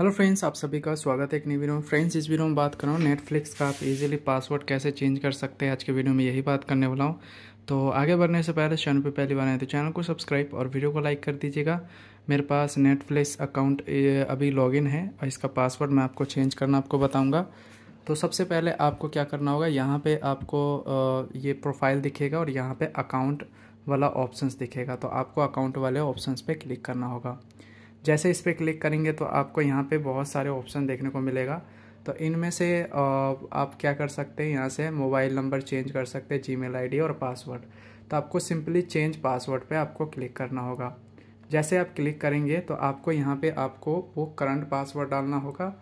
hello friends आप सभी का स्वागत है एक नई वीडियो में फ्रेंड्स इस वीडियो में बात कर रहा हूँ नेटफ्लिक्स का आप इजीली पासवर्ड कैसे चेंज कर सकते हैं आज के वीडियो में यही बात करने वाला हूँ तो आगे बढ़ने से पहले चैनल पे पहली बार आए तो चैनल को सब्सक्राइब और वीडियो को लाइक कर दीजिएगा मेरे पास नेटफ्लिक्स अकाउंट अभी इन है और इसका पासवर्ड मैं आपको चेंज करना आपको बताऊँगा तो सबसे पहले आपको क्या करना होगा यहाँ पर आपको ये प्रोफाइल दिखेगा और यहाँ पर अकाउंट वाला ऑप्शन दिखेगा तो आपको अकाउंट वाले ऑप्शन पर क्लिक करना होगा जैसे इस पर क्लिक करेंगे तो आपको यहाँ पे बहुत सारे ऑप्शन देखने को मिलेगा तो इनमें से आप क्या कर सकते हैं यहाँ से मोबाइल नंबर चेंज कर सकते हैं जीमेल आईडी और पासवर्ड तो आपको सिंपली चेंज पासवर्ड पे आपको क्लिक करना होगा जैसे आप क्लिक करेंगे तो आपको यहाँ पे आपको वो करंट पासवर्ड डालना होगा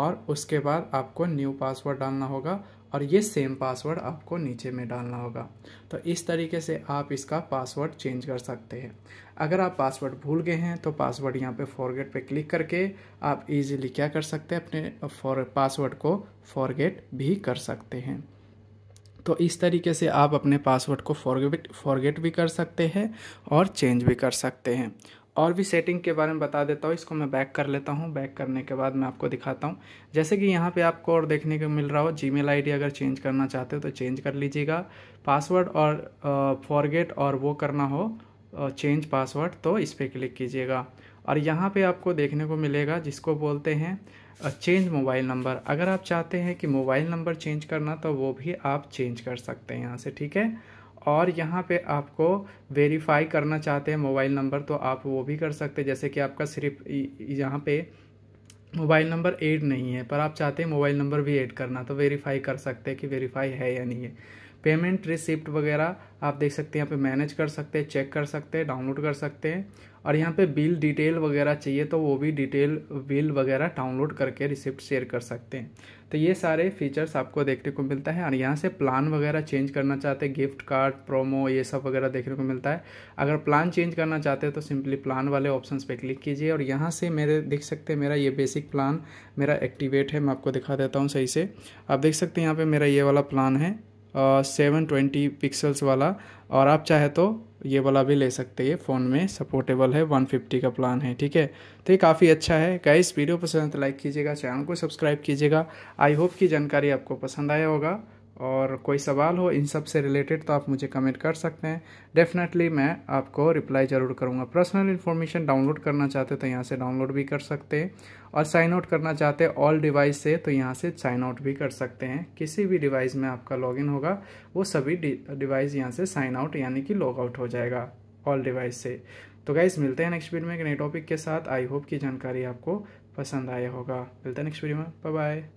और उसके बाद आपको न्यू पासवर्ड डालना होगा और ये सेम पासवर्ड आपको नीचे में डालना होगा तो इस तरीके से आप इसका पासवर्ड चेंज कर सकते हैं अगर आप पासवर्ड भूल गए हैं तो पासवर्ड यहाँ पे फॉरगेट पे क्लिक करके आप इजीली क्या कर सकते हैं अपने फॉर पासवर्ड को फॉरगेट भी कर सकते हैं तो इस तरीके से आप अपने पासवर्ड को फॉरगेट फॉरगेट भी कर सकते हैं और चेंज भी कर सकते हैं और भी सेटिंग के बारे में बता देता हूँ इसको मैं बैक कर लेता हूँ बैक करने के बाद मैं आपको दिखाता हूँ जैसे कि यहाँ पे आपको और देखने को मिल रहा हो जी मेल अगर चेंज करना चाहते हो तो चेंज कर लीजिएगा पासवर्ड और फॉरगेट और वो करना हो चेंज पासवर्ड तो इस पर क्लिक कीजिएगा और यहाँ पे आपको देखने को मिलेगा जिसको बोलते हैं चेंज मोबाइल नंबर अगर आप चाहते हैं कि मोबाइल नंबर चेंज करना तो वो भी आप चेंज कर सकते हैं यहाँ से ठीक है और यहाँ पे आपको वेरीफाई करना चाहते हैं मोबाइल नंबर तो आप वो भी कर सकते हैं जैसे कि आपका सिर्फ यहाँ पे मोबाइल नंबर ऐड नहीं है पर आप चाहते हैं मोबाइल नंबर भी ऐड करना तो वेरीफाई कर सकते हैं कि वेरीफाई है या नहीं है पेमेंट रिसिप्ट वगैरह आप देख सकते हैं यहाँ पे मैनेज कर सकते हैं चेक कर सकते हैं डाउनलोड कर सकते हैं और यहाँ पे बिल डिटेल वगैरह चाहिए तो वो भी डिटेल बिल वगैरह डाउनलोड करके रिसिप्ट शेयर कर सकते हैं तो ये सारे फीचर्स आपको देखने को मिलता है और यहाँ से प्लान वगैरह चेंज करना चाहते हैं गिफ्ट कार्ड प्रोमो ये सब वगैरह देखने को मिलता है अगर प्लान चेंज करना चाहते हैं तो सिंपली प्लान वाले ऑप्शन पर क्लिक कीजिए और यहाँ से मेरे देख सकते हैं मेरा ये बेसिक प्लान मेरा एक्टिवेट है मैं आपको दिखा देता हूँ सही से आप देख सकते हैं यहाँ पर मेरा ये वाला प्लान है सेवन ट्वेंटी पिक्सल्स वाला और आप चाहे तो ये वाला भी ले सकते हैं फ़ोन में सपोर्टेबल है वन फिफ्टी का प्लान है ठीक है तो ये काफ़ी अच्छा है गाइस वीडियो पसंद है तो लाइक कीजिएगा चैनल को सब्सक्राइब कीजिएगा आई होप की जानकारी आपको पसंद आया होगा और कोई सवाल हो इन सब से रिलेटेड तो आप मुझे कमेंट कर सकते हैं डेफिनेटली मैं आपको रिप्लाई ज़रूर करूँगा पर्सनल इन्फॉर्मेशन डाउनलोड करना चाहते तो यहाँ से डाउनलोड भी कर सकते हैं और साइन आउट करना चाहते हैं ऑल डिवाइस से तो यहाँ से साइन आउट भी कर सकते हैं किसी भी डिवाइस में आपका लॉगिन होगा वो सभी डिवाइस यहाँ से साइन आउट यानी कि लॉग आउट हो जाएगा ऑल डिवाइस से तो गाइज मिलते हैं नेक्स्ट वीडियो में एक नए टॉपिक के साथ आई होप की जानकारी आपको पसंद आया होगा मिलते हैं नेक्स्ट वीडियो में बाय बाय